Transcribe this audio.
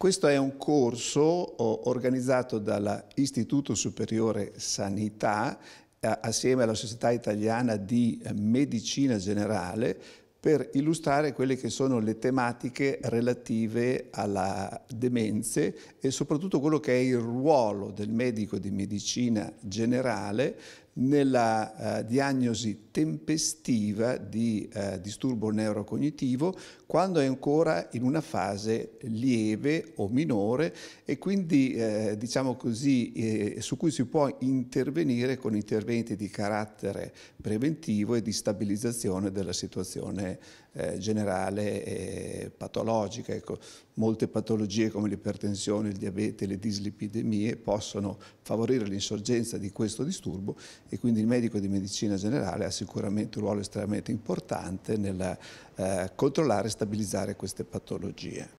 Questo è un corso organizzato dall'Istituto Superiore Sanità assieme alla Società Italiana di eh, Medicina Generale per illustrare quelle che sono le tematiche relative alla demenze e soprattutto quello che è il ruolo del medico di medicina generale nella eh, diagnosi tempestiva di eh, disturbo neurocognitivo quando è ancora in una fase lieve o minore e quindi eh, diciamo così eh, su cui si può intervenire con interventi di carattere preventivo e di stabilizzazione della situazione eh, generale e patologica. Ecco, molte patologie come l'ipertensione, il diabete, le dislipidemie possono favorire l'insorgenza di questo disturbo e quindi il medico di medicina generale ha sicuramente un ruolo estremamente importante nel eh, controllare e stabilizzare queste patologie.